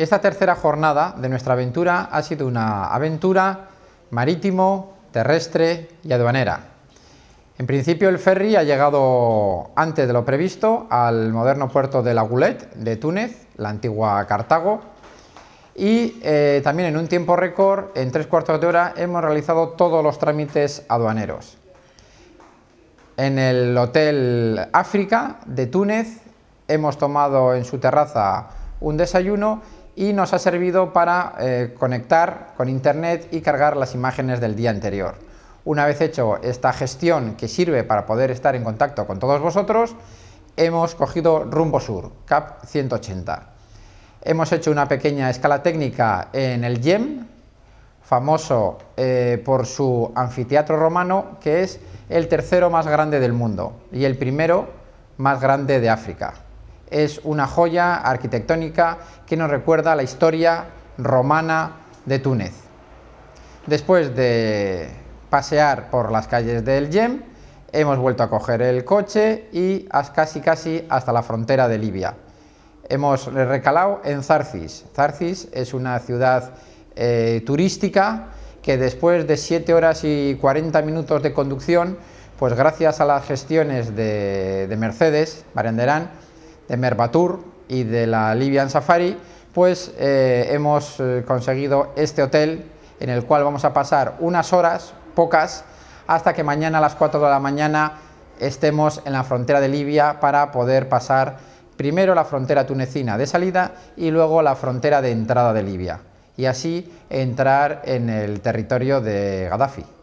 Esta tercera jornada de nuestra aventura ha sido una aventura marítimo, terrestre y aduanera. En principio el ferry ha llegado antes de lo previsto al moderno puerto de La Goulette de Túnez, la antigua Cartago, y eh, también en un tiempo récord, en tres cuartos de hora, hemos realizado todos los trámites aduaneros. En el Hotel África de Túnez hemos tomado en su terraza un desayuno y nos ha servido para eh, conectar con internet y cargar las imágenes del día anterior. Una vez hecho esta gestión que sirve para poder estar en contacto con todos vosotros, hemos cogido rumbo sur, CAP 180. Hemos hecho una pequeña escala técnica en el Gem, famoso eh, por su anfiteatro romano, que es el tercero más grande del mundo y el primero más grande de África es una joya arquitectónica que nos recuerda la historia romana de Túnez. Después de pasear por las calles del Yem, hemos vuelto a coger el coche y casi casi hasta la frontera de Libia. Hemos recalado en Zarcis. Zarcis es una ciudad eh, turística que después de 7 horas y 40 minutos de conducción, pues gracias a las gestiones de, de Mercedes, Barenderán, de Merbatur y de la Libyan Safari, pues eh, hemos eh, conseguido este hotel en el cual vamos a pasar unas horas, pocas, hasta que mañana a las 4 de la mañana estemos en la frontera de Libia para poder pasar primero la frontera tunecina de salida y luego la frontera de entrada de Libia y así entrar en el territorio de Gaddafi.